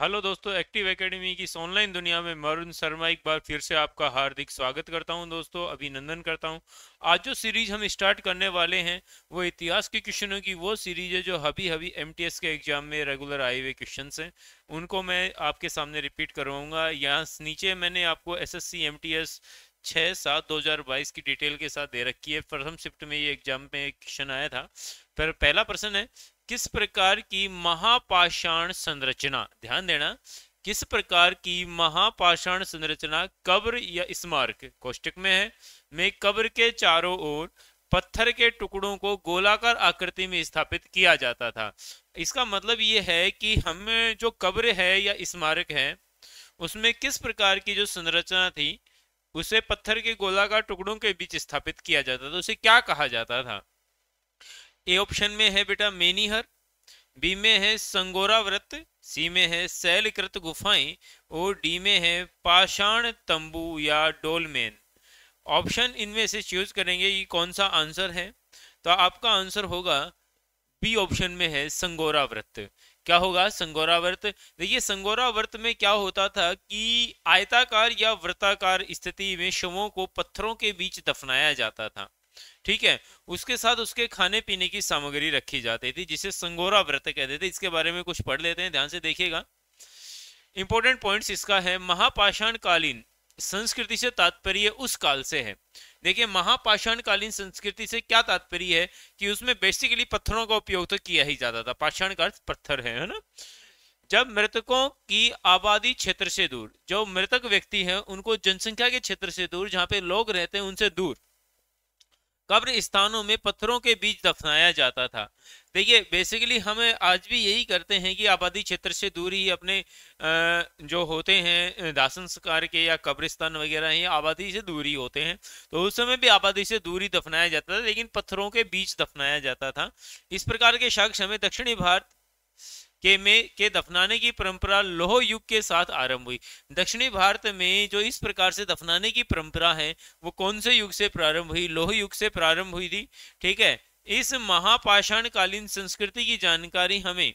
hello दोस्तों active academy की online दुनिया में मरुण शर्मा एक बार फिर से आपका हार्दिक स्वागत करता हूं दोस्तों अभिनंदन करता हूं आज जो सीरीज हम स्टार्ट करने वाले हैं वो इतिहास के क्वेश्चनों की वो सीरीज है जो अभी अभी एमटीएस के एग्जाम में रेगुलर आए हुए क्वेश्चन हैं उनको मैं आपके सामने रिपीट करवाऊंगा यहाँ नीचे मैंने आपको S S C M T S छः सात दो हज़ार बाईस की डिटेल के साथ दे रखी है प्रथम शिफ्ट में ये एग्जाम में क्वेश्चन आया था पर पहला प्रश्न है किस प्रकार की महापाषाण संरचना ध्यान देना किस प्रकार की महापाषाण संरचना कब्र या स्मारक कोष्टक में है में कब्र के चारों ओर पत्थर के टुकड़ों को गोलाकार आकृति में स्थापित किया जाता था इसका मतलब ये है कि हम जो कब्र है या स्मारक है उसमें किस प्रकार की जो संरचना थी उसे पत्थर के गोलाकार टुकड़ों के बीच स्थापित किया जाता था उसे क्या कहा जाता था ए ऑप्शन में है बेटा मेनीहर बी में है संगोरा व्रत सी में है शैलकृत गुफाएं और डी में है पाषाण तंबू या डोलमेन ऑप्शन इनमें से चूज करेंगे ये कौन सा आंसर है तो आपका आंसर होगा बी ऑप्शन में है संगोरा व्रत क्या होगा संगोरा व्रत देखिए संगोरा व्रत में क्या होता था कि आयताकार या व्रताकार स्थिति में शवों को पत्थरों के बीच दफनाया जाता था ठीक है उसके साथ उसके खाने पीने की सामग्री रखी जाती थी जिसे संगोरा व्रत कहते थे इसके बारे में कुछ पढ़ लेते हैं ध्यान से देखिएगा इंपॉर्टेंट पॉइंट्स इसका है महापाषाण कालीन संस्कृति से तात्पर्य उस काल से है देखिए महापाषाण कालीन संस्कृति से क्या तात्पर्य है कि उसमें बेसिकली पत्थरों का उपयोग तो किया ही जाता था पाषाण का पत्थर है ना जब मृतकों की आबादी क्षेत्र से दूर जो मृतक व्यक्ति हैं उनको जनसंख्या के क्षेत्र से दूर जहाँ पे लोग रहते हैं उनसे दूर कब्र स्थानों में पत्थरों के बीच दफनाया जाता था देखिए बेसिकली हम आज भी यही करते हैं कि आबादी क्षेत्र से दूर ही अपने जो होते हैं दासन संस्कार के या कब्रिस्तान वगैरह ही आबादी से दूर ही होते हैं तो उस समय भी आबादी से दूर ही दफनाया जाता था लेकिन पत्थरों के बीच दफनाया जाता था इस प्रकार के शख्स हमें दक्षिणी भारत के में के दफनाने की परंपरा लोह युग के साथ आरंभ हुई दक्षिणी भारत में जो इस प्रकार से दफनाने की परंपरा है वो कौन से युग से प्रारंभ हुई लोह युग से प्रारंभ हुई थी ठीक है इस महापाषाणकालीन संस्कृति की जानकारी हमें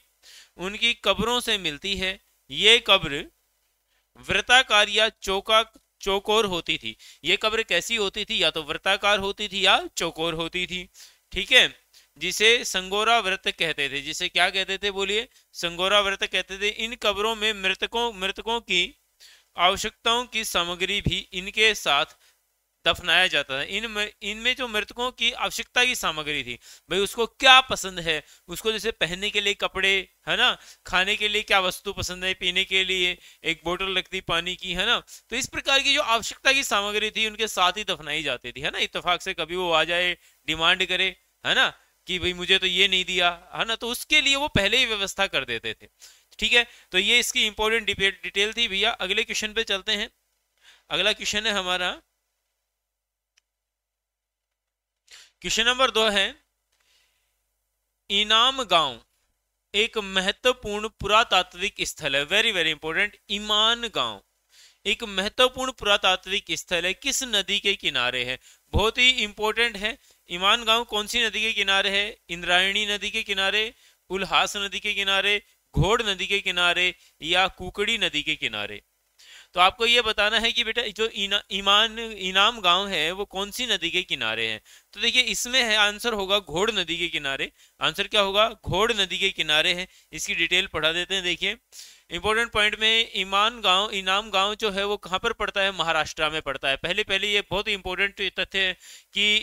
उनकी कब्रों से मिलती है ये कब्र व्रताकार या चौका चौकोर होती थी ये कब्र कैसी होती थी या तो व्रताकार होती थी या चौकोर होती थी ठीक है जिसे संगोरा व्रत कहते थे जिसे क्या कहते थे बोलिए संगोरा व्रत कहते थे इन कब्रों में मृतकों मृतकों की आवश्यकताओं की सामग्री भी इनके साथ दफनाया जाता था इन इनमें जो मृतकों की आवश्यकता की सामग्री थी भाई उसको क्या पसंद है उसको जैसे पहनने के लिए कपड़े है ना खाने के लिए क्या वस्तु पसंद है पीने के लिए एक बोतल लगती पानी की है ना तो इस प्रकार की जो आवश्यकता की सामग्री थी उनके साथ ही दफनाई जाती थी है ना इतफाक से कभी वो आ जाए डिमांड करे है ना कि भाई मुझे तो ये नहीं दिया है ना तो उसके लिए वो पहले ही व्यवस्था कर देते थे ठीक है तो ये इसकी इंपॉर्टेंट डिटेल थी भैया अगले क्वेश्चन पे चलते हैं अगला क्वेश्चन है हमारा क्वेश्चन नंबर दो है इनाम गांव एक महत्वपूर्ण पुरातात्विक स्थल है वेरी वेरी इंपॉर्टेंट ईमान गांव एक महत्वपूर्ण पुरातात्विक स्थल है किस नदी के किनारे है बहुत ही इंपॉर्टेंट है ईमान गांव कौन सी नदी के किनारे है इंद्रायणी नदी के किनारे उल्हास नदी के किनारे घोड़ नदी के किनारे या कुकड़ी नदी के किनारे तो आपको ये बताना है कि बेटा जो इना, ईमान इनाम गांव है वो कौन सी नदी के किनारे है तो देखिए इसमें है आंसर होगा घोड़ नदी के किनारे आंसर क्या होगा घोड़ नदी के किनारे है इसकी डिटेल पढ़ा देते हैं देखिए इंपॉर्टेंट पॉइंट में ईमान गांव इनाम गांव जो है वो कहाँ पर पड़ता है महाराष्ट्र में पड़ता है पहले पहले ये बहुत इंपॉर्टेंट तथ्य है कि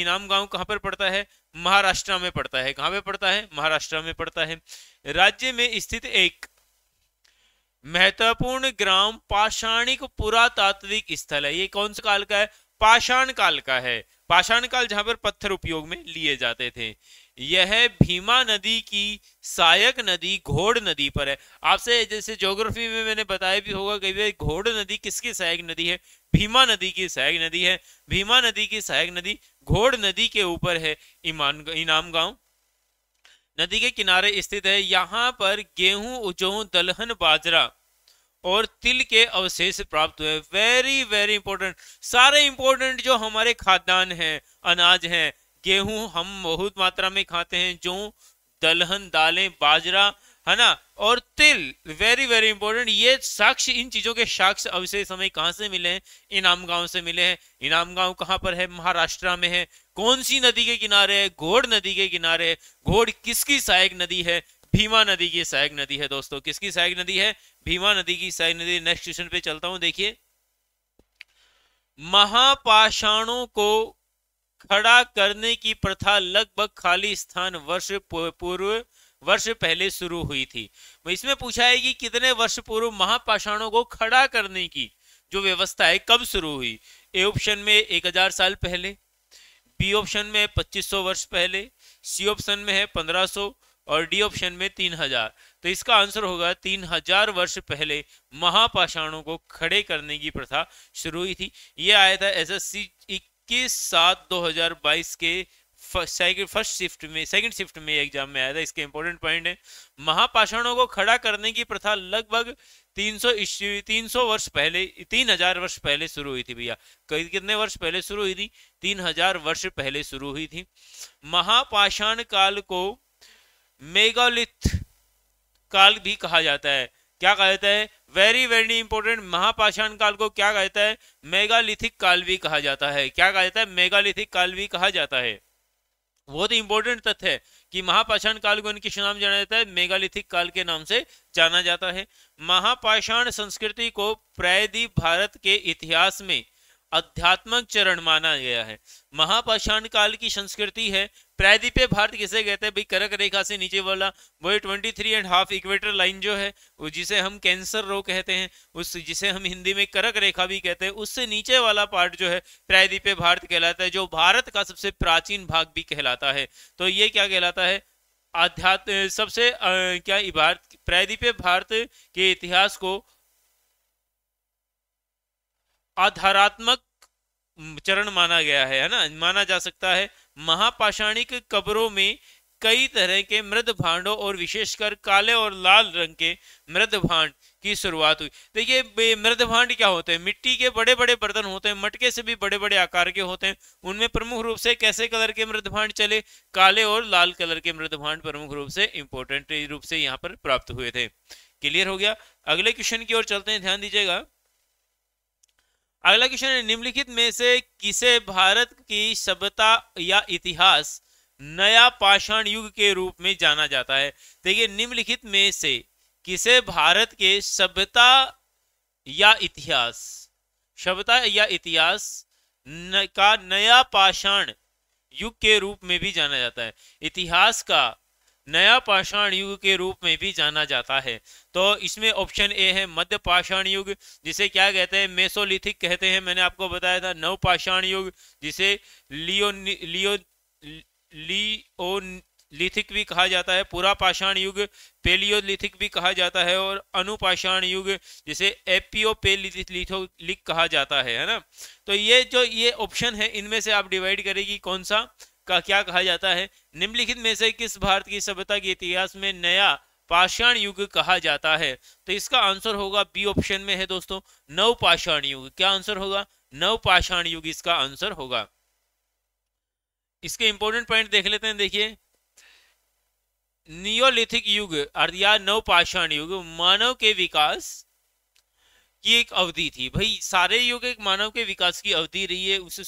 इनाम गांव कहाँ पर पड़ता है महाराष्ट्र में पड़ता है कहाँ पे पड़ता है महाराष्ट्र में पड़ता है राज्य में स्थित एक महत्वपूर्ण ग्राम पाषाणिक पुरातात्विक स्थल है ये कौन से काल का है पाषाण काल का है पाषाण काल जहां पर पत्थर उपयोग में लिए जाते थे यह भीमा नदी की सायक नदी घोड़ नदी पर है आपसे जैसे ज्योग्राफी में मैंने बताया भी होगा कि भाई घोड़ नदी किसकी सहायक नदी है भीमा नदी की सहायक नदी है भीमा नदी की सहायक नदी घोड़ नदी के ऊपर है इमान इनाम गांव नदी के किनारे स्थित है यहाँ पर गेहूं जौ दलहन बाजरा और तिल के अवशेष प्राप्त हुए वेरी वेरी इंपॉर्टेंट सारे इंपॉर्टेंट जो हमारे खाद्यान्न हैं अनाज हैं गेहूं हम बहुत मात्रा में खाते हैं जो दलहन दालें बाजरा है ना और तिल वेरी वेरी इंपॉर्टेंट ये साक्ष्य इन चीजों के साक्ष्य अवशेष हमें कहाँ से मिले हैं इनाम गांव से मिले हैं इनाम गांव कहाँ पर है महाराष्ट्र में है कौन सी नदी के किनारे है घोड़ नदी के किनारे है घोड़ किसकी सहायक नदी है भीमा नदी की सहायक नदी है दोस्तों किसकी सहायक नदी है भीमा नदी की सहायक नदी नेक्स्ट क्वेश्चन पे चलता हूं देखिए महापाषाणों को खड़ा करने की प्रथा लगभग खाली स्थान वर्ष पूर्व वर्ष पहले शुरू हुई थी इसमें पूछा है कि कितने वर्ष पूर्व महापाषाणों को खड़ा करने की जो व्यवस्था है कब शुरू हुई ए ऑप्शन में एक हजार साल पहले बी ऑप्शन में पच्चीस सौ वर्ष पहले सी ऑप्शन में है पंद्रह सौ और डी ऑप्शन में तीन हजार तो इसका आंसर होगा तीन हजार वर्ष पहले महापाषाणों को खड़े करने की प्रथा शुरू हुई थी यह आया था एस एस सी इक्कीस सात 2022 के फर्स्ट शिफ्ट में सेकंड शिफ्ट में एग्जाम में आया था इसके इंपॉर्टेंट पॉइंट है महापाषाणों को खड़ा करने की प्रथा लगभग 300 सौ तीन वर्ष पहले 3000 वर्ष पहले शुरू हुई थी भैया कितने वर्ष पहले शुरू हुई थी 3000 वर्ष पहले शुरू हुई थी महापाषाण काल को मेगालिथ काल भी कहा जाता है क्या कहा जाता है वेरी वेरी इंपॉर्टेंट महापाषाण काल को क्या कहता है मेगालिथिक काल भी कहा जाता है क्या कहता है मेगालिथिक काल भी कहा जाता है बहुत इंपॉर्टेंट तथ्य है कि महापाषाण काल को इनके नाम जाना जाता है मेगालिथिक काल के नाम से जाना जाता है महापाषाण संस्कृति को प्रायदीप भारत के इतिहास में अध्यात्मक चरण माना गया है महापाषाण काल की संस्कृति है प्रायद्वीपीय भारत किसे कहते हैं भाई करक रेखा से नीचे वाला वो twenty three and half equator line जो है वो जिसे हम कैंसर रो कहते हैं उस जिसे हम हिंदी में करक रेखा भी कहते हैं उससे नीचे वाला पार्ट जो है प्रायद्वीपीय भारत कहलाता है जो भारत का सबसे प्राचीन भाग भी कहलाता है तो ये क्या कहलाता है आध्यात्म सबसे आ, क्या भारत प्रायद्वीपीय भारत के इतिहास को आधारात्मक चरण माना गया है है ना माना जा सकता है महापाषाणिक कब्रों में कई तरह के मृद भांडों और विशेषकर काले और लाल रंग के मृद भांड की शुरुआत हुई देखिए मृद भांड क्या होते हैं मिट्टी के बड़े बड़े बर्तन होते हैं मटके से भी बड़े बड़े आकार के होते हैं उनमें प्रमुख रूप से कैसे कलर के मृद भांड चले काले और लाल कलर के मृद भांड प्रमुख रूप से इंपोर्टेंट रूप से यहाँ पर प्राप्त हुए थे क्लियर हो गया अगले क्वेश्चन की ओर चलते हैं ध्यान दीजिएगा अगला क्वेश्चन है निम्नलिखित में से किसे भारत की सभ्यता या इतिहास नया पाषाण युग के रूप में जाना जाता है देखिए निम्नलिखित में से किसे भारत के सभ्यता या इतिहास सभ्यता या इतिहास न, का नया पाषाण युग के रूप में भी जाना जाता है इतिहास का नया पाषाण युग के रूप में भी जाना जाता है तो इसमें ऑप्शन ए है मध्य पाषाण युग जिसे क्या कहते हैं मेसोलिथिक कहते हैं मैंने आपको बताया था नव पाषाण युग जिसे लियो लियो लिओ लिथिक भी कहा जाता है पूरा पाषाण युग पेलियोलिथिक भी कहा जाता है और अनुपाषाण युग जिसे एपियो पेलिथोलिक कहा जाता है है ना तो ये जो ये ऑप्शन है इनमें से आप डिवाइड करेगी कौन सा का क्या कहा जाता है निम्नलिखित में से किस भारत की सभ्यता के इतिहास में नया पाषाण युग कहा जाता है तो इसका आंसर होगा बी ऑप्शन में है दोस्तों नव पाषाण युग क्या आंसर होगा नव पाषाण युग इसका आंसर होगा इसके इंपोर्टेंट पॉइंट देख लेते हैं देखिए नियोलिथिक युग या नव पाषाण युग मानव के विकास की एक अवधि थी भाई सारे युग एक मानव के विकास की अवधि रही है उसे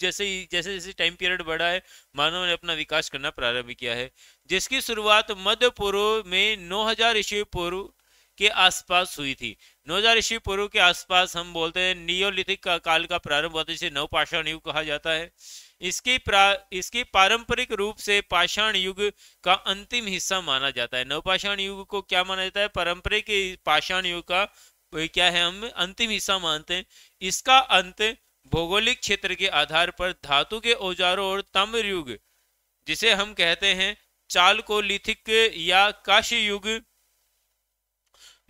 जैसे जैसे जैसे टाइम पीरियड बढ़ा है मानव ने अपना विकास करना प्रारंभ किया है जिसकी शुरुआत मध्य पूर्व में 9000 हजार ईस्वी पूर्व के आसपास हुई थी 9000 हजार ईस्वी पूर्व के आसपास हम बोलते हैं नियोलिथिक का काल का प्रारंभ होता है जिसे नवपाषाण युग कहा जाता है इसकी प्रा इसके पारंपरिक रूप से पाषाण युग का अंतिम हिस्सा माना जाता है नवपाषाण युग को क्या माना जाता है पारंपरिक पाषाण युग का वही क्या है हम अंतिम हिस्सा मानते हैं इसका अंत भौगोलिक क्षेत्र के आधार पर धातु के औजारों और तम्र युग जिसे हम कहते हैं चालकोलिथिक या काश्य युग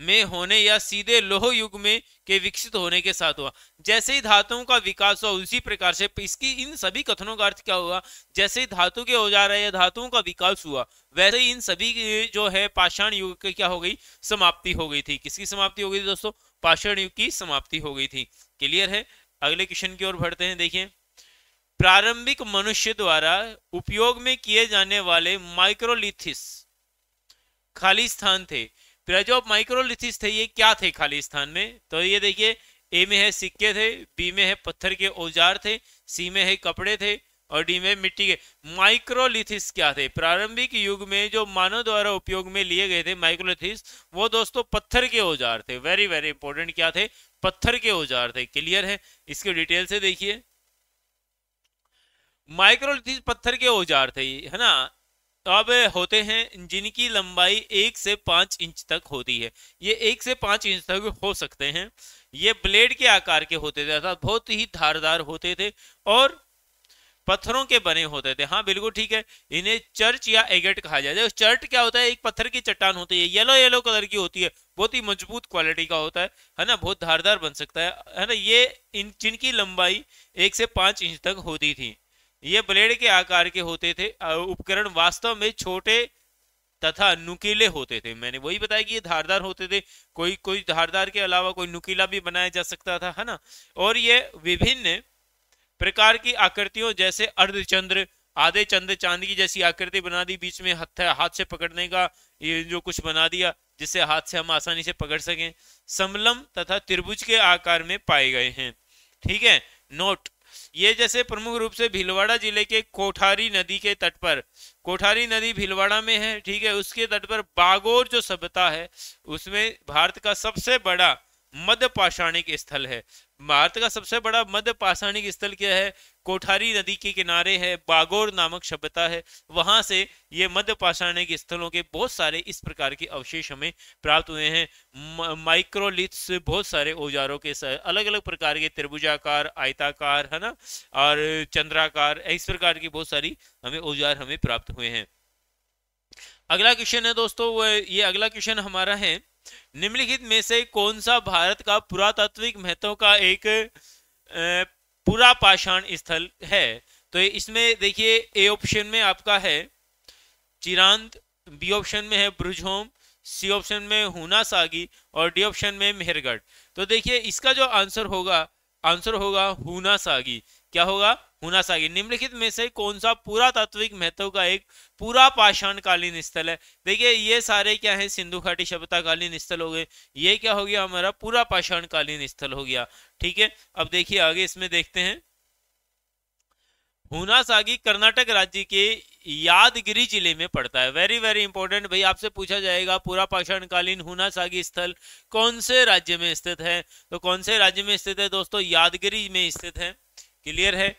में होने या सीधे लोह युग में के विकसित होने के साथ हुआ जैसे ही धातुओं का विकास हुआ उसी प्रकार से इसकी इन सभी कथनों का अर्थ क्या हुआ जैसे ही धातु के औजार या धातुओं का विकास हुआ वैसे ही इन सभी जो है पाषाण युग की क्या हो गई समाप्ति हो गई थी किसकी समाप्ति हो गई थी दोस्तों पाषाण युग की समाप्ति हो गई थी क्लियर है अगले क्वेश्चन की ओर बढ़ते हैं देखिए प्रारंभिक मनुष्य द्वारा उपयोग में किए जाने वाले माइक्रोलिथिस खाली स्थान थे प्रेज ऑफ माइक्रोलिथिस थे ये क्या थे खाली स्थान में तो ये देखिए ए में है सिक्के थे बी में है पत्थर के औजार थे सी में है कपड़े थे और डी में मिट्टी के माइक्रोलिथिस क्या थे प्रारंभिक युग में जो मानव द्वारा उपयोग में लिए गए थे माइक्रोलिथिस वो दोस्तों पत्थर के औजार थे वेरी वेरी इंपॉर्टेंट क्या थे पत्थर के औजार थे क्लियर है इसके डिटेल से देखिए माइक्रोलिथिस पत्थर के औजार थे है ना अब होते हैं जिनकी लंबाई एक से पांच इंच तक होती है ये एक से पांच इंच तक हो सकते हैं ये ब्लेड के आकार के होते थे अर्थात बहुत ही धारदार होते थे और पत्थरों के बने होते थे हाँ बिल्कुल ठीक है इन्हें चर्च या एगेट कहा जाता है चर्ट क्या होता है एक पत्थर की चट्टान होती है येलो येलो कलर की होती है बहुत ही मजबूत क्वालिटी का होता है है ना बहुत धारदार बन सकता है है ना ये इन जिनकी लंबाई एक से पांच इंच तक होती थी ये ब्लेड के आकार के होते थे उपकरण वास्तव में छोटे तथा नुकीले होते थे मैंने वही बताया कि ये धारदार होते थे कोई कोई धारदार के अलावा कोई नुकीला भी बनाया जा सकता था है ना और ये विभिन्न प्रकार की आकृतियों जैसे अर्धचंद्र आधे चंद्र चांद की जैसी आकृति बना दी बीच में हथ हाथ से पकड़ने का ये जो कुछ बना दिया जिससे हाथ से हम आसानी से पकड़ सकें समलम तथा त्रिभुज के आकार में पाए गए हैं ठीक है नोट ये जैसे प्रमुख रूप से भीलवाड़ा जिले के कोठारी नदी के तट पर कोठारी नदी भीलवाड़ा में है ठीक है उसके तट पर बागोर जो सभ्यता है उसमें भारत का सबसे बड़ा मध्य पाषाणिक स्थल है भारत का सबसे बड़ा मध्य पाषाणिक स्थल क्या है कोठारी नदी के किनारे है बागोर नामक सभ्यता है वहां से ये मध्य पाषाणिक स्थलों के बहुत सारे इस प्रकार के अवशेष हमें प्राप्त हुए हैं माइक्रोलिथ्स बहुत सारे औजारों के अलग अलग प्रकार के त्रिभुजाकार आयताकार है ना और चंद्राकार इस प्रकार की बहुत सारी हमें औजार हमें प्राप्त हुए हैं अगला क्वेश्चन है दोस्तों ये अगला क्वेश्चन हमारा है निम्नलिखित में से कौन सा भारत का पुरातात्विक महत्व का एक पूरा पाषाण स्थल है तो इसमें देखिए ए ऑप्शन में आपका है चिरांत बी ऑप्शन में है ब्रुजहोम सी ऑप्शन में हुना सागी और डी ऑप्शन में मेहरगढ़ तो देखिए इसका जो आंसर होगा आंसर होगा हुना सागी क्या होगा होना चाहिए निम्नलिखित में से कौन सा पूरा तात्विक महत्व का एक पूरा पाषाण कालीन स्थल है देखिए ये सारे क्या है सिंधु घाटी सभ्यता कालीन स्थल हो गए ये क्या हो गया हमारा पूरा पाषाण कालीन स्थल हो गया ठीक है अब देखिए आगे इसमें देखते हैं हुना सागी कर्नाटक राज्य के यादगिरी जिले में पड़ता है वेरी वेरी इंपॉर्टेंट भाई आपसे पूछा जाएगा पूरा पाषाणकालीन सागी स्थल कौन से राज्य में स्थित है तो कौन से राज्य में स्थित है दोस्तों यादगिरी में स्थित है क्लियर है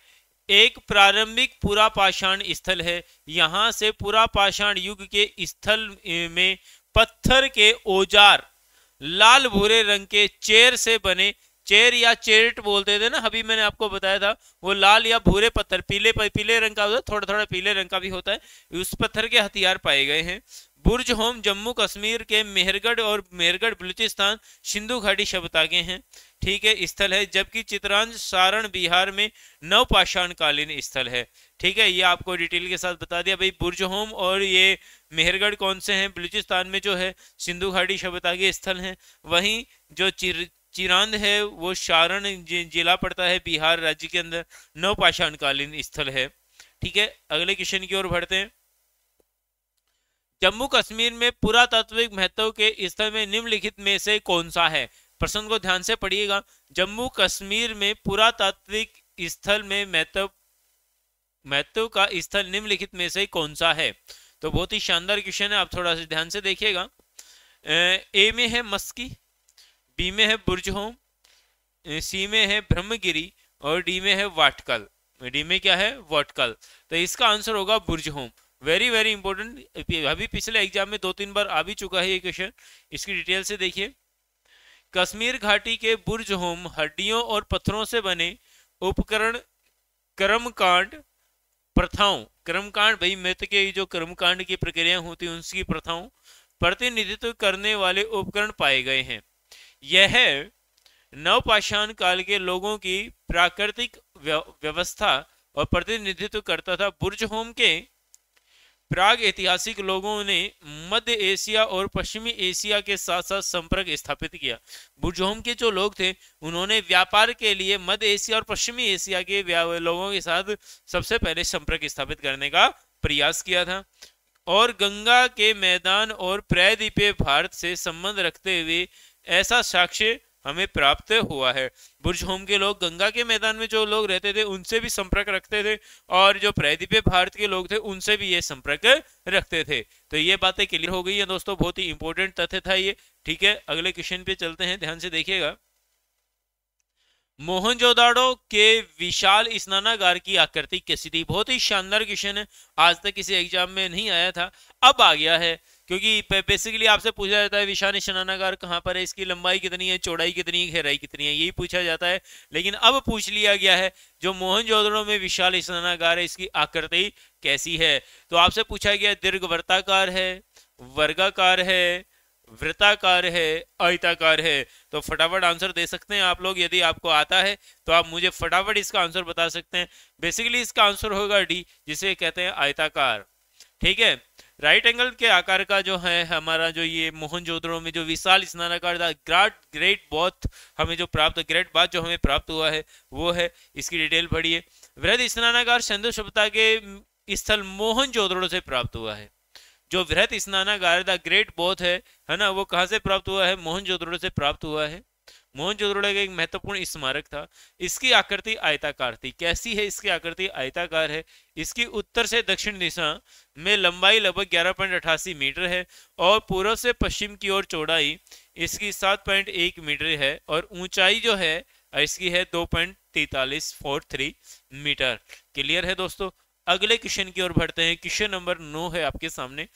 एक प्रारंभिक पुरापाषाण स्थल है यहाँ से पुरापाषाण युग के स्थल में पत्थर के औजार लाल भूरे रंग के चेर से बने चेर या चेरट बोलते थे ना अभी मैंने आपको बताया था वो लाल या भूरे पत्थर पीले पीले रंग का होता है थोड़ा थोड़ा पीले रंग का भी होता है उस पत्थर के हथियार पाए गए हैं बुर्ज होम जम्मू कश्मीर के मेहरगढ़ और मेहरगढ़ बलूचिस्तान सिंधु घाटी सभ्यतागे हैं ठीक है स्थल है जबकि चित्रांज सारण बिहार में नवपाषाण कालीन स्थल है ठीक है ये आपको डिटेल के साथ बता दिया भाई बुर्ज होम और ये मेहरगढ़ कौन से हैं बलूचिस्तान में जो है सिंधु घाटी सभ्यता स्थल हैं वहीं जो चिर चिरांद है वो सारण जिला पड़ता है बिहार राज्य के अंदर नवपाषाणकालीन स्थल है ठीक है अगले क्वेश्चन की ओर बढ़ते हैं जम्मू कश्मीर में पुरातात्विक महत्व के स्थल में निम्नलिखित में से कौन सा है प्रश्न को ध्यान से पढ़िएगा जम्मू कश्मीर में पुरातात्विक स्थल में महत्व महत्व का स्थल निम्नलिखित में से कौन सा है तो बहुत ही शानदार क्वेश्चन है आप थोड़ा सा ध्यान से देखिएगा ए में है मस्की बी में है बुर्ज होम सी में है ब्रह्मगिरी और डी में है वाटकल डी में क्या है वाटकल तो इसका आंसर होगा Burzahom very very important अभी पिछले एग्जाम में दो तीन बार आ भी चुका है ये क्वेश्चन इसकी डिटेल से देखिए कश्मीर घाटी के बुर्ज होम हड्डियों और पत्थरों से बने उपकरण कर्मकांड प्रथाओं कर्मकांड भाई मृत के जो कर्मकांड की प्रक्रिया होती है उनकी प्रथाओं प्रतिनिधित्व करने वाले उपकरण पाए गए हैं यह नवपाषाण काल के लोगों की प्राकृतिक व्यवस्था और प्रतिनिधित्व करता था बुर्ज होम के प्राग ऐतिहासिक लोगों ने मध्य एशिया और पश्चिमी एशिया के साथ साथ संपर्क स्थापित किया बुर्जोम के जो लोग थे उन्होंने व्यापार के लिए मध्य एशिया और पश्चिमी एशिया के लोगों के साथ सबसे पहले संपर्क स्थापित करने का प्रयास किया था और गंगा के मैदान और प्रायद्वीपीय भारत से संबंध रखते हुए ऐसा साक्ष्य हमें प्राप्त हुआ है बुर्ज होम के लोग गंगा के मैदान में जो लोग रहते थे उनसे भी संपर्क रखते थे और जो प्रायद्वीपीय भारत के लोग थे उनसे भी ये संपर्क रखते थे तो ये बातें क्लियर हो गई है दोस्तों बहुत ही इंपॉर्टेंट तथ्य था ये ठीक है अगले क्वेश्चन पे चलते हैं ध्यान से देखिएगा मोहनजोदाड़ो के विशाल स्नानागार की आकृति कैसी थी बहुत ही शानदार क्वेश्चन है आज तक किसी एग्जाम में नहीं आया था अब आ गया है क्योंकि बेसिकली आपसे पूछा जाता है विशा निशानागार कहाँ पर है इसकी लंबाई कितनी है चौड़ाई कितनी है गहराई कितनी है यही पूछा जाता है लेकिन अब पूछ लिया गया है जो मोहन में विशाल निशनानागार है इसकी आकृति कैसी है तो आपसे पूछा गया दीर्घ वर्ताकार है वर्गाकार है वृताकार है आयताकार है तो फटाफट आंसर दे सकते हैं आप लोग यदि आपको आता है तो आप मुझे फटाफट इसका आंसर बता सकते हैं बेसिकली इसका आंसर होगा डी जिसे कहते हैं आयताकार ठीक है राइट एंगल के आकार का जो है हमारा जो ये मोहन जोधड़ो में जो विशाल स्नानाकार ग्राट ग्रेट बॉथ हमें जो प्राप्त ग्रेट बाथ जो हमें प्राप्त हुआ है वो है इसकी डिटेल पढ़िए वृहद स्नानाकार सिंधु सभ्यता के स्थल मोहन जोधड़ो से प्राप्त हुआ है जो वृहद स्नानागार द ग्रेट बोथ है है ना वो कहाँ से प्राप्त हुआ है जोधड़ो से प्राप्त हुआ है मोहनजोदड़ो का एक महत्वपूर्ण स्मारक था इसकी आकृति आयताकार थी कैसी है इसकी आकृति आयताकार है इसकी उत्तर से दक्षिण दिशा में लंबाई लगभग ग्यारह मीटर है और पूर्व से पश्चिम की ओर चौड़ाई इसकी सात मीटर है और ऊंचाई जो है इसकी है दो मीटर क्लियर है दोस्तों अगले क्वेश्चन की ओर बढ़ते हैं क्वेश्चन नंबर नौ है आपके सामने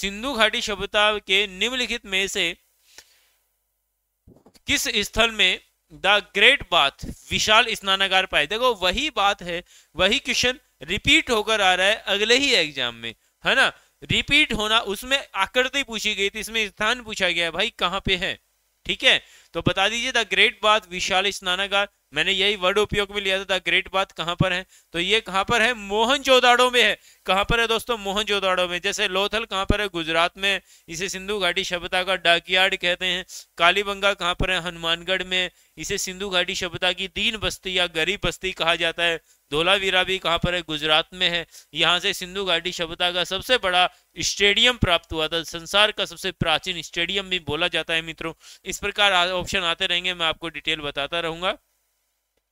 सिंधु घाटी सभ्यता के निम्नलिखित में से किस स्थल में द ग्रेट बाथ विशाल स्नानागार पाए देखो वही बात है वही क्वेश्चन रिपीट होकर आ रहा है अगले ही एग्जाम में है ना रिपीट होना उसमें आकृति पूछी गई थी इसमें स्थान पूछा गया है भाई कहाँ पे है ठीक है तो बता दीजिए द ग्रेट बाथ विशाल स्नानागार मैंने यही वर्ड उपयोग में लिया था द ग्रेट बात कहाँ पर है तो ये कहाँ पर है मोहन जोदाड़ो में है कहाँ पर है दोस्तों मोहन जोदाड़ो में जैसे लोथल कहाँ पर है गुजरात में इसे सिंधु घाटी सभ्यता का डाकियाड कहते हैं कालीबंगा कहाँ पर है हनुमानगढ़ में इसे सिंधु घाटी सभ्यता की दीन बस्ती या गरीब बस्ती कहा जाता है धोलावीरा भी कहाँ पर है गुजरात में है यहाँ से सिंधु घाटी सभ्यता का सबसे बड़ा स्टेडियम प्राप्त हुआ था संसार का सबसे प्राचीन स्टेडियम भी बोला जाता है मित्रों इस प्रकार ऑप्शन आते रहेंगे मैं आपको डिटेल बताता रहूंगा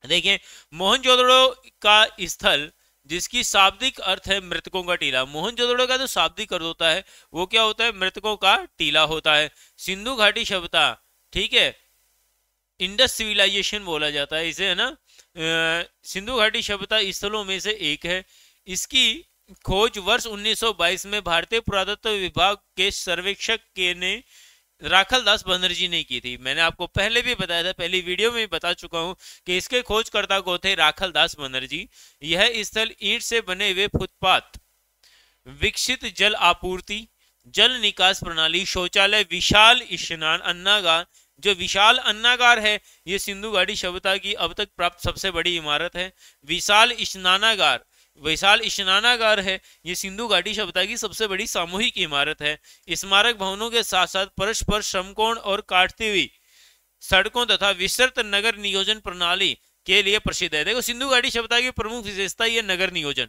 देखिए मोहनजोदड़ो का स्थल जिसकी शाब्दिक अर्थ है मृतकों का टीला मोहनजोदड़ो का जो शाब्दिक अर्थ होता है वो क्या होता है मृतकों का टीला होता है सिंधु घाटी सभ्यता ठीक है इंडस सिविलाइजेशन बोला जाता है इसे है ना सिंधु घाटी सभ्यता स्थलों में से एक है इसकी खोज वर्ष 1922 में भारतीय पुरातत्व विभाग के सर्वेक्षक के ने राखल दास बनर्जी ने की थी मैंने आपको पहले भी बताया था पहली वीडियो में भी बता चुका हूं कि इसके खोजकर्ता को थे राखल दास बनर्जी यह स्थल ईंट से बने हुए फुटपाथ विकसित जल आपूर्ति जल निकास प्रणाली शौचालय विशाल स्नान अन्नागार जो विशाल अन्नागार है ये सिंधु घाटी सभ्यता की अब तक प्राप्त सबसे बड़ी इमारत है विशाल स्नानागार विशाल स्नानागार है ये सिंधु घाटी सभ्यता की सबसे बड़ी सामूहिक इमारत है स्मारक भवनों के साथ साथ परस्पर समकोण और काटती हुई सड़कों तथा विस्तृत नगर नियोजन प्रणाली के लिए प्रसिद्ध है देखो सिंधु घाटी सभ्यता की प्रमुख विशेषता ये नगर नियोजन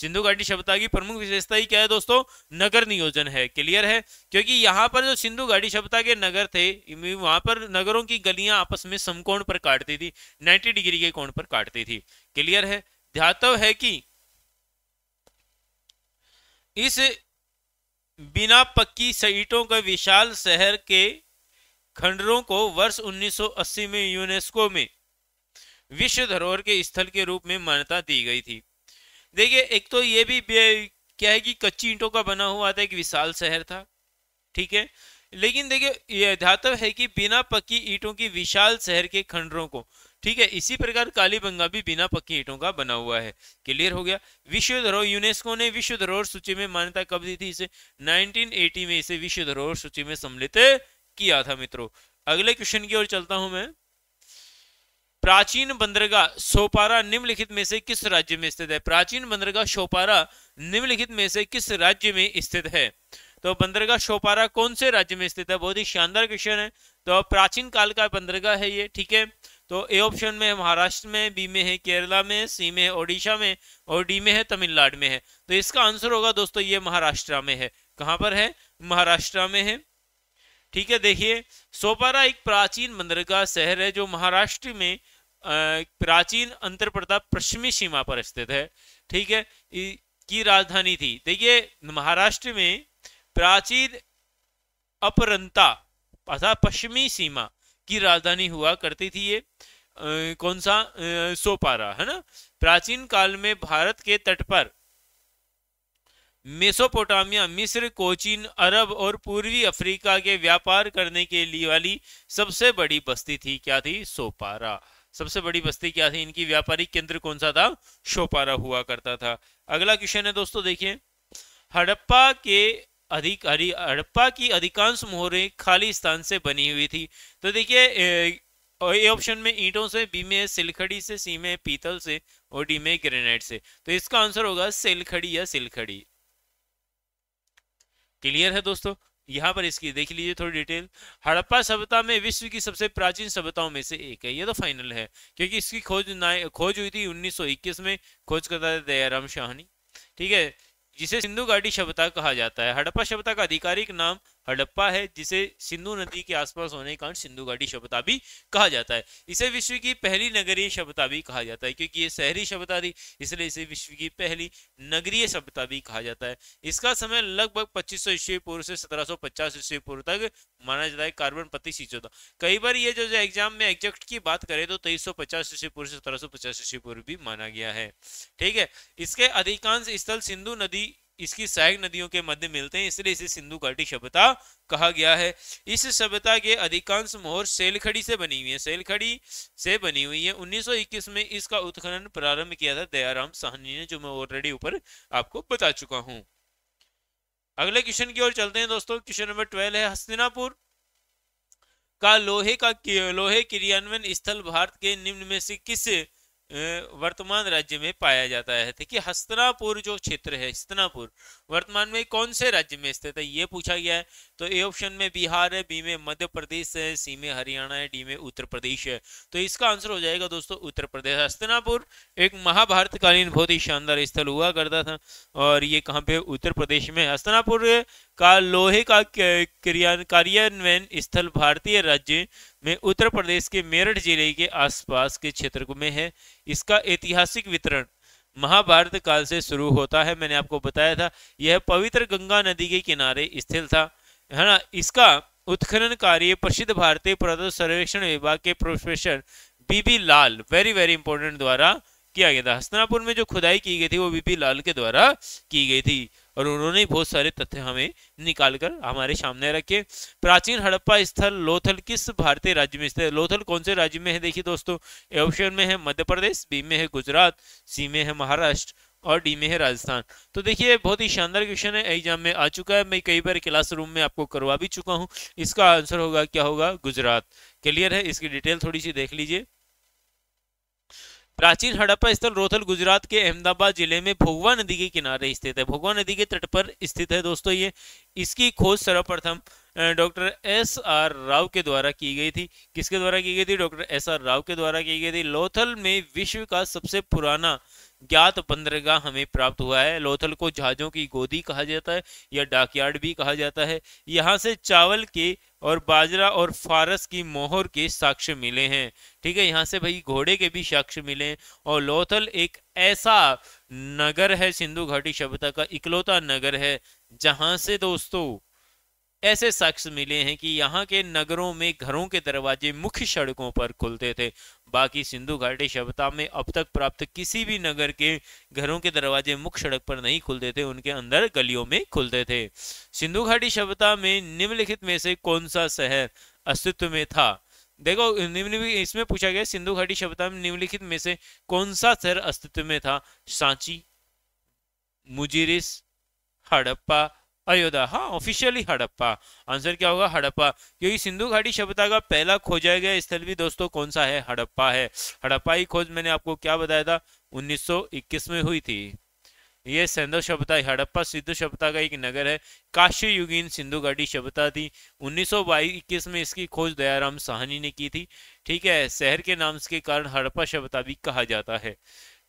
सिंधु घाटी सभ्यता की प्रमुख विशेषता ही क्या है दोस्तों नगर नियोजन है क्लियर है क्योंकि यहाँ पर जो सिंधु घाटी सभ्यता के नगर थे वहां पर नगरों की गलियां आपस में समकोण पर काटती थी 90 डिग्री के कोण पर काटती थी क्लियर है ध्यातव है कि इस बिना पक्की सईटों का विशाल शहर के खंडरों को वर्ष 1980 में यूनेस्को में विश्व धरोहर के स्थल के रूप में मान्यता दी गई थी देखिए एक तो ये भी क्या है कि कच्ची ईंटों का बना हुआ था एक विशाल शहर था ठीक है लेकिन देखिए यह धातव है कि बिना पक्की ईंटों की विशाल शहर के खंडरों को ठीक है इसी प्रकार काली बंगा भी बिना पक्की ईटों का बना हुआ है क्लियर हो गया विश्व धरोहर यूनेस्को ने विश्व धरोहर सूची में मान्यता कब दी थी इसे 1980 में इसे विश्व धरोहर सूची में सम्मिलित किया था मित्रों अगले क्वेश्चन की ओर चलता हूं मैं प्राचीन बंदरगाह सोपारा निम्नलिखित में से किस राज्य में स्थित है प्राचीन बंदरगाह सोपारा निम्नलिखित में से किस राज्य में स्थित है तो बंदरगाह सोपारा कौन से राज्य में स्थित है बहुत ही शानदार क्वेश्चन है तो प्राचीन काल का बंदरगाह है ये ठीक है तो ए ऑप्शन में महाराष्ट्र में बी में है केरला में सी में ओडिशा में और डी में है तमिलनाडु में है तो इसका आंसर होगा दोस्तों ये महाराष्ट्र में है कहाँ पर है महाराष्ट्र में है ठीक है देखिए सोपारा एक प्राचीन बंदरगाह शहर है जो महाराष्ट्र में प्राचीन अंतर प्रताप पश्चिमी सीमा पर स्थित है ठीक है की राजधानी थी देखिए महाराष्ट्र में प्राचीन अपरंता अर्थात पश्चिमी सीमा की राजधानी हुआ करती थी ये आ, कौन सा आ, सोपारा है ना प्राचीन काल में भारत के तट पर मेसोपोटामिया मिस्र कोचीन अरब और पूर्वी अफ्रीका के व्यापार करने के लिए वाली सबसे बड़ी बस्ती थी क्या थी सोपारा सबसे बड़ी बस्ती क्या थी इनकी व्यापारिक केंद्र कौन सा था सोपारा हुआ करता था अगला क्वेश्चन है दोस्तों देखिए हड़प्पा के अधिक हड़प्पा की अधिकांश मोहरें खाली स्थान से बनी हुई थी तो देखिए ए ऑप्शन में ईंटों से बी में सिलखड़ी से सी में पीतल से और डी में ग्रेनाइट से तो इसका आंसर होगा सिलखड़ी या सिलखड़ी क्लियर है दोस्तों यहाँ पर इसकी देख लीजिए थोड़ी डिटेल हड़प्पा सभ्यता में विश्व की सबसे प्राचीन सभ्यताओं में से एक है ये तो फाइनल है क्योंकि इसकी खोज खोज हुई थी 1921 में खोज करता खोजकर्ता दयाराम शाहनी ठीक है जिसे सिंधु घाटी सभ्यता कहा जाता है हड़प्पा सभ्यता का आधिकारिक नाम हड़प्पा है जिसे सिंधु नदी के आसपास होने के कारण सिंधु घाटी सभ्यता भी कहा जाता है इसे विश्व की पहली नगरीय सभ्यता भी कहा जाता है क्योंकि ये शहरी सभ्यता थी इसलिए इसे विश्व की पहली नगरीय सभ्यता भी कहा जाता है इसका समय लगभग पच्चीस सौ ईस्वी पूर्व से सत्रह सौ पचास ईस्वी पूर्व तक माना जाता है कार्बन पति था कई बार ये जो, जो एग्जाम में एग्जेक्ट की बात करें तो तेईस सौ पचास ईस्वी पूर्व से सत्रह सौ पचास ईस्वी पूर्व भी माना गया है ठीक है इसके अधिकांश स्थल सिंधु नदी इसकी सहायक नदियों के मध्य मिलते हैं इसलिए इसे सिंधु घाटी सभ्यता कहा गया है इस सभ्यता के अधिकांश मोहर सेलखड़ी से बनी हुई है सेलखड़ी से बनी हुई है 1921 में इसका उत्खनन प्रारंभ किया था दयाराम साहनी ने जो मैं ऑलरेडी ऊपर आपको बता चुका हूं अगले क्वेश्चन की ओर चलते हैं दोस्तों क्वेश्चन नंबर ट्वेल्व है हस्तिनापुर का लोहे का लोहे क्रियान्वयन स्थल भारत के निम्न में से किस वर्तमान राज्य में पाया जाता है देखिए हस्तनापुर जो क्षेत्र है हस्तनापुर वर्तमान में कौन से राज्य में स्थित है ये पूछा गया है तो ए ऑप्शन में बिहार है बी में मध्य प्रदेश है सी में हरियाणा है डी में उत्तर प्रदेश है तो इसका आंसर हो जाएगा दोस्तों उत्तर प्रदेश हस्तनापुर एक महाभारत कालीन बहुत ही शानदार स्थल हुआ करता था और ये कहाँ पे उत्तर प्रदेश में हस्तनापुर का लोहे का कार्यान्वयन स्थल भारतीय राज्य में उत्तर प्रदेश के मेरठ जिले के आसपास के क्षेत्र में है इसका ऐतिहासिक वितरण महाभारत काल से शुरू होता है मैंने आपको बताया था यह पवित्र गंगा नदी के किनारे स्थित था है ना इसका उत्खनन कार्य प्रसिद्ध भारतीय पुरातत्व सर्वेक्षण विभाग के professor B B Lal very very important द्वारा किया गया था हस्तनापुर में जो खुदाई की गई थी वो बीबी लाल के द्वारा की गई थी और उन्होंने बहुत सारे तथ्य हमें निकालकर हमारे सामने रखे प्राचीन हड़प्पा स्थल लोथल किस भारतीय राज्य में स्थित लोथल कौन से राज्य में है देखिए दोस्तों ए ऑप्शन में है मध्य प्रदेश बी में है गुजरात सी में है महाराष्ट्र और डी में है राजस्थान तो देखिए बहुत ही शानदार क्वेश्चन है एग्जाम में आ चुका है मैं कई बार क्लास रूम में आपको करवा भी चुका हूँ इसका आंसर होगा क्या होगा गुजरात क्लियर है इसकी डिटेल थोड़ी सी देख लीजिए प्राचीन हड़प्पा स्थल रोथल गुजरात के अहमदाबाद जिले में भोगवा नदी के किनारे स्थित है भोगवा नदी के तट पर स्थित है दोस्तों ये इसकी खोज सर्वप्रथम डॉक्टर एस आर राव के द्वारा की गई थी किसके द्वारा की गई थी डॉक्टर एस आर राव के द्वारा की गई थी लोथल में विश्व का सबसे पुराना ज्ञात बंदरगाह हमें प्राप्त हुआ है लोथल को जहाजों की गोदी कहा जाता है या डाकयार्ड भी कहा जाता है यहाँ से चावल के और बाजरा और फारस की मोहर के साक्ष्य मिले हैं ठीक है यहाँ से भाई घोड़े के भी साक्ष्य मिले हैं और लोथल एक ऐसा नगर है सिंधु घाटी सभ्यता का इकलौता नगर है जहाँ से दोस्तों ऐसे शख्स मिले हैं कि यहाँ के नगरों में घरों के दरवाजे मुख्य सड़कों पर खुलते थे बाकी सिंधु घाटी सभ्यता में अब तक प्राप्त किसी भी नगर के घरों के दरवाजे मुख्य सड़क पर नहीं खुलते थे उनके अंदर गलियों में खुलते थे सिंधु घाटी सभ्यता में निम्नलिखित में से कौन सा शहर अस्तित्व में था देखो निम्न इसमें पूछा गया सिंधु घाटी सभ्यता में निम्नलिखित में से कौन सा शहर अस्तित्व में था सांची मुजिरिस हड़प्पा अयोध्या हाँ ऑफिशियली हड़प्पा आंसर क्या होगा हड़प्पा क्योंकि सिंधु घाटी सभ्यता का पहला खोजा गया स्थल भी दोस्तों कौन सा है हड़प्पा है हड़प्पा ही खोज मैंने आपको क्या बताया था 1921 में हुई थी ये सिंधु सभ्यता हड़प्पा सिंधु सभ्यता का एक नगर है काश्य युगीन सिंधु घाटी सभ्यता थी उन्नीस सौ में इसकी खोज दयाराम साहनी ने की थी ठीक है शहर के नाम के कारण हड़प्पा सभ्यता भी कहा जाता है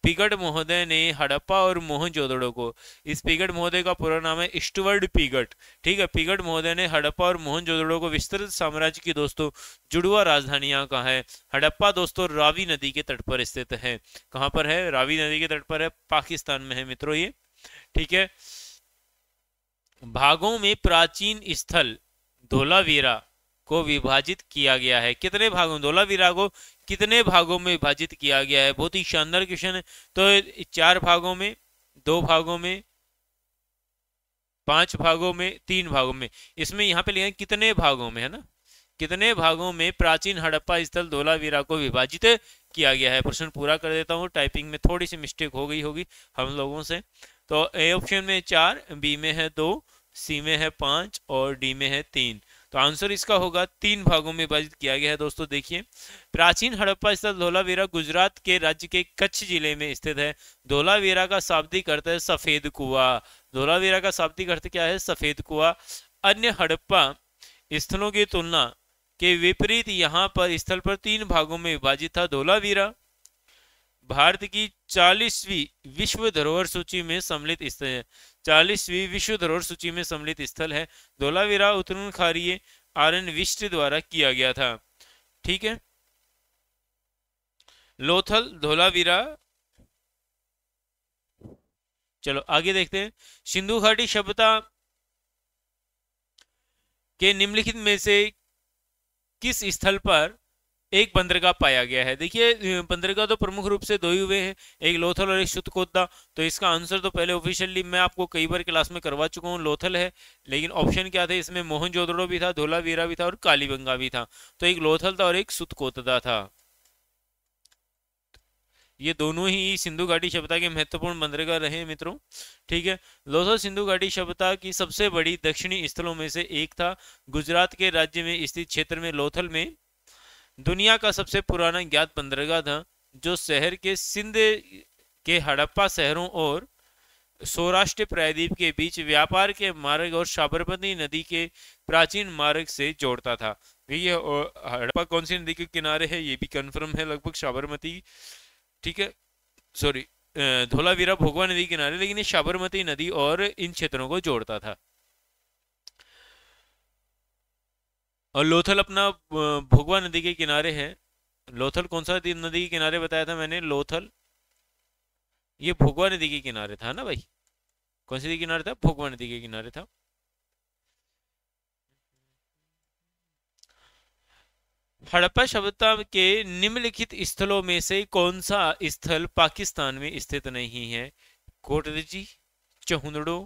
पिगड महोदय ने हड़प्पा और मोहनजोदड़ो को इस पिगड महोदय का पूरा नाम है स्टवर्ड पिगट ठीक है पिगड महोदय ने हड़प्पा और मोहनजोदड़ो को विस्तृत साम्राज्य की दोस्तों जुड़वा राजधानी यहाँ का है हड़प्पा दोस्तों रावी नदी के तट पर स्थित है कहाँ पर है रावी नदी के तट पर है पाकिस्तान में है मित्रों ये ठीक है भागों में प्राचीन स्थल धोलावीरा को विभाजित किया गया है कितने भागों दोला विरागो कितने भागों में विभाजित किया गया है बहुत ही शानदार क्वेश्चन है तो चार भागों में दो भागों में पांच भागों में तीन भागों में इसमें यहाँ पे लिखा कितने भागों में है ना कितने भागों में प्राचीन हड़प्पा स्थल धोलावीरा को विभाजित किया गया है प्रश्न पूरा कर देता हूँ टाइपिंग में थोड़ी सी मिस्टेक हो गई होगी हम लोगों से तो ए ऑप्शन में चार बी में है दो सी में है पांच और डी में है तीन तो आंसर इसका होगा तीन भागों में विभाजित किया गया है दोस्तों देखिए प्राचीन हड़प्पा स्थल धोलावीरा गुजरात के राज्य के कच्छ जिले में स्थित है धोलावीरा का शाब्दिक अर्थ है सफेद कुआ धोलावीरा का शाब्दिक अर्थ क्या है सफेद कुआ अन्य हड़प्पा स्थलों की तुलना के विपरीत यहाँ पर स्थल पर तीन भागों में विभाजित था धोलावीरा भारत की चालीसवीं विश्व धरोहर सूची में सम्मिलित चालीसवीं विश्व धरोहर सूची में सम्मिलित स्थल है धोलावीरा उत्तरून खारिये आर्यन विष्ट द्वारा किया गया था ठीक है लोथल धोलावीरा चलो आगे देखते हैं सिंधु घाटी सभ्यता के निम्नलिखित में से किस स्थल पर एक बंदरगाह पाया गया है देखिए बंदरगाह तो प्रमुख रूप से दो ही हुए हैं एक लोथल और एक शुद्धकोद्दा तो इसका आंसर तो पहले ऑफिशियली मैं आपको कई बार क्लास में करवा चुका हूँ लोथल है लेकिन ऑप्शन क्या था इसमें मोहन जोदड़ो भी था धोलावीरा भी था और कालीबंगा भी था तो एक लोथल था और एक सुतकोतदा था ये दोनों ही सिंधु घाटी सभ्यता के महत्वपूर्ण बंदरगाह रहे मित्रों ठीक है लोथल सिंधु घाटी सभ्यता की सबसे बड़ी दक्षिणी स्थलों में से एक था गुजरात के राज्य में स्थित क्षेत्र में लोथल में दुनिया का सबसे पुराना ज्ञात बंदरगाह था जो शहर के सिंध के हड़प्पा शहरों और सौराष्ट्र प्रायद्वीप के बीच व्यापार के मार्ग और साबरमती नदी के प्राचीन मार्ग से जोड़ता था ये हड़प्पा कौन सी नदी के किनारे है ये भी कंफर्म है लगभग साबरमती ठीक है सॉरी धोलावीरा भोगवा नदी किनारे लेकिन ये साबरमती नदी और इन क्षेत्रों को जोड़ता था और लोथल अपना भोगवा नदी के किनारे है लोथल कौन सा नदी के किनारे बताया था मैंने लोथल ये भोगवा नदी के किनारे था ना भाई कौन सी नदी किनारे था भोगवा नदी के किनारे था हड़प्पा सभ्यता के निम्नलिखित स्थलों में से कौन सा स्थल पाकिस्तान में स्थित नहीं है कोटरजी चहुंदड़ो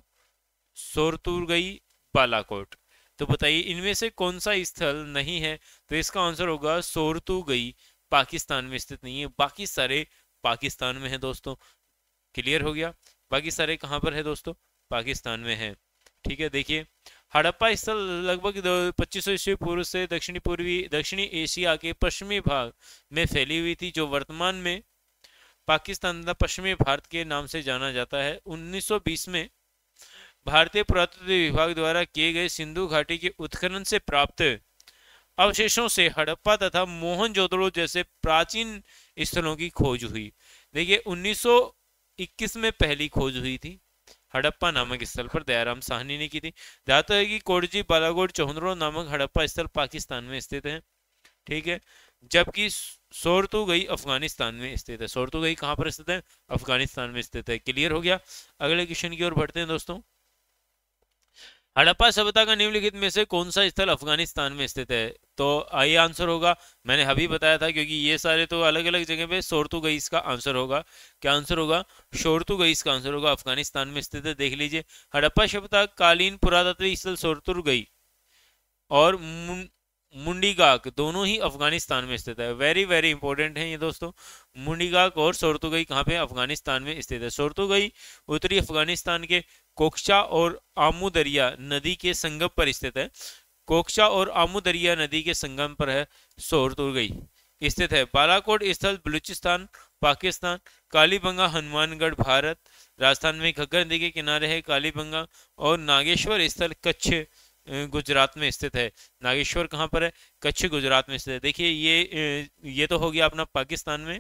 सोरतुरगई बालाकोट तो बताइए इनमें से कौन सा स्थल नहीं है तो इसका आंसर होगा सोरतू गई पाकिस्तान में स्थित नहीं है बाकी सारे पाकिस्तान में है दोस्तों क्लियर हो गया बाकी सारे कहाँ पर है दोस्तों पाकिस्तान में है ठीक है देखिए हड़प्पा स्थल लगभग पच्चीस ईस्वी पूर्व से दक्षिणी पूर्वी दक्षिणी एशिया के पश्चिमी भाग में फैली हुई थी जो वर्तमान में पाकिस्तान तथा पश्चिमी भारत के नाम से जाना जाता है 1920 में भारतीय पुरातत्व विभाग द्वारा किए गए सिंधु घाटी के उत्खनन से प्राप्त अवशेषों से हड़प्पा तथा मोहनजोदड़ो जैसे प्राचीन स्थलों की खोज हुई देखिए 1921 में पहली खोज हुई थी हड़प्पा नामक स्थल पर दयाराम साहनी ने की थी ध्यात है कि कोटजी बालागोट चौहनरो नामक हड़प्पा स्थल पाकिस्तान में स्थित है ठीक है जबकि सोरतू गई अफगानिस्तान में स्थित है सोरतू गई कहाँ पर स्थित है अफगानिस्तान में स्थित है क्लियर हो गया अगले क्वेश्चन की ओर बढ़ते हैं दोस्तों हड़प्पा सभ्यता का निम्नलिखित में से कौन सा स्थल अफगानिस्तान में स्थित है तो आई आंसर होगा मैंने अभी बताया था क्योंकि ये सारे तो अलग अलग जगह पे शोरतु गईस का आंसर होगा क्या आंसर होगा शोरतु गईस का आंसर होगा अफगानिस्तान में स्थित है देख लीजिए हड़प्पा सभ्यता कालीन पुरातत्व स्थल शोरतुर गई और मुंडीगाक दोनों ही अफगानिस्तान में स्थित है वेरी वेरी इंपॉर्टेंट है ये दोस्तों मुंडीगाक और सोरतुगई कहाँ पे अफगानिस्तान में स्थित है सोरतुगई उत्तरी अफगानिस्तान के कोक्षा और आमू दरिया नदी के संगम पर स्थित है कोक्षा और आमू दरिया नदी के संगम पर है सोरतुगई स्थित है बालाकोट स्थल बलूचिस्तान पाकिस्तान कालीबंगा हनुमानगढ़ भारत राजस्थान में घग्गर नदी के किनारे है कालीबंगा और नागेश्वर स्थल कच्छ गुजरात में स्थित है नागेश्वर कहाँ पर है कच्छ गुजरात में स्थित है देखिए ये ये तो हो गया अपना पाकिस्तान में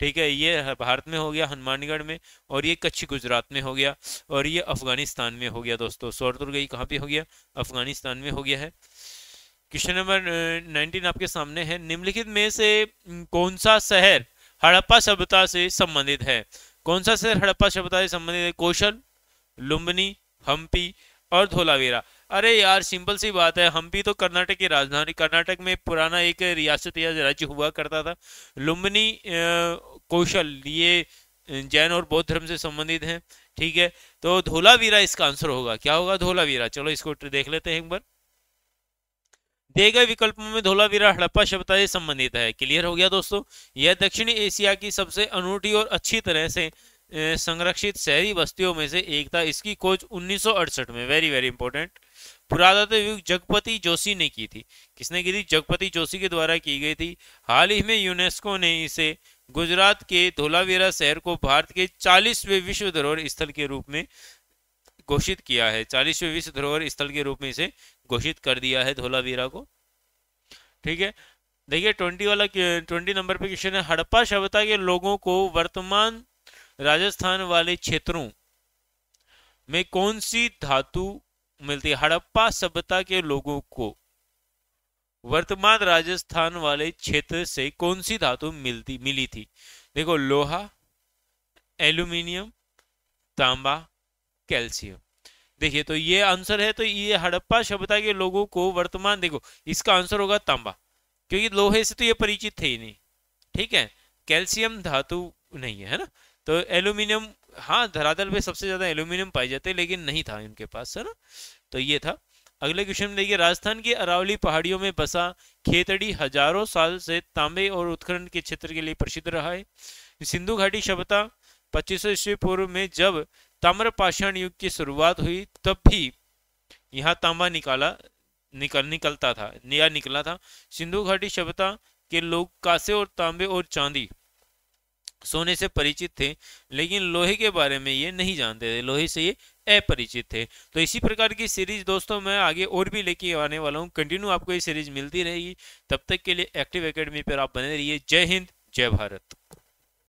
ठीक है ये भारत में हो गया हनुमानगढ़ में और ये कच्छ गुजरात में हो गया और ये अफगानिस्तान में हो गया दोस्तों दुर्गई कहाँ पे हो गया अफगानिस्तान में हो गया है क्वेश्चन नंबर नाइनटीन आपके सामने है निम्नलिखित में से कौन सा शहर हड़प्पा सभ्यता से संबंधित है कौन सा शहर हड़प्पा सभ्यता से संबंधित है कौशल लुम्बनी हम्पी और धोलावेरा अरे यार सिंपल सी बात है हम भी तो कर्नाटक की राजधानी कर्नाटक में पुराना एक रियासत या राज्य हुआ करता था लुम्बनी कौशल ये जैन और बौद्ध धर्म से संबंधित हैं ठीक है तो धोलावीरा इसका आंसर होगा क्या होगा धोलावीरा चलो इसको देख लेते हैं एक बार दिए गए विकल्पों में धोलावीरा हड़प्पा सभ्यता से संबंधित है क्लियर हो गया दोस्तों यह दक्षिणी एशिया की सबसे अनूठी और अच्छी तरह से संरक्षित शहरी बस्तियों में से एक था इसकी खोज उन्नीस में वेरी वेरी इंपॉर्टेंट पुरातत्वविद जगपति जोशी ने की थी किसने की थी जगपति जोशी के द्वारा की गई थी हाल ही में यूनेस्को ने इसे गुजरात के धोलावीरा शहर को भारत के चालीसवें विश्व धरोहर स्थल के रूप में घोषित किया है चालीसवें विश्व धरोहर स्थल के रूप में इसे घोषित कर दिया है धोलावीरा को ठीक है देखिए ट्वेंटी वाला ट्वेंटी नंबर पे क्वेश्चन है हड़प्पा सभ्यता के लोगों को वर्तमान राजस्थान वाले क्षेत्रों में कौन सी धातु मिलती है हड़प्पा सभ्यता के लोगों को वर्तमान राजस्थान वाले क्षेत्र से कौन सी धातु मिलती मिली थी देखो लोहा एल्यूमिनियम तांबा कैल्शियम देखिए तो ये आंसर है तो ये हड़प्पा सभ्यता के लोगों को वर्तमान देखो इसका आंसर होगा तांबा क्योंकि लोहे से तो ये परिचित थे ही नहीं ठीक है कैल्शियम धातु नहीं है ना तो एल्यूमिनियम हाँ धरातल पे सबसे ज़्यादा एल्यूमिनियम पाए जाते हैं लेकिन नहीं था इनके पास है ना तो ये था अगले क्वेश्चन में देखिए राजस्थान की अरावली पहाड़ियों में बसा खेतड़ी हजारों साल से तांबे और उत्खनन के क्षेत्र के लिए प्रसिद्ध रहा है सिंधु घाटी सभ्यता पच्चीस ईस्वी पूर्व में जब ताम्रपाषाण युग की शुरुआत हुई तब भी यहाँ तांबा निकाला निकल निकलता था निया निकला था सिंधु घाटी सभ्यता के लोग कासे और तांबे और चांदी सोने से परिचित थे लेकिन लोहे के बारे में ये नहीं जानते थे लोहे से ये अपरिचित थे तो इसी प्रकार की सीरीज दोस्तों मैं आगे और भी लेके आने वाला हूँ कंटिन्यू आपको ये सीरीज मिलती रहेगी तब तक के लिए एक्टिव एकेडमी पर आप बने रहिए जय हिंद जय भारत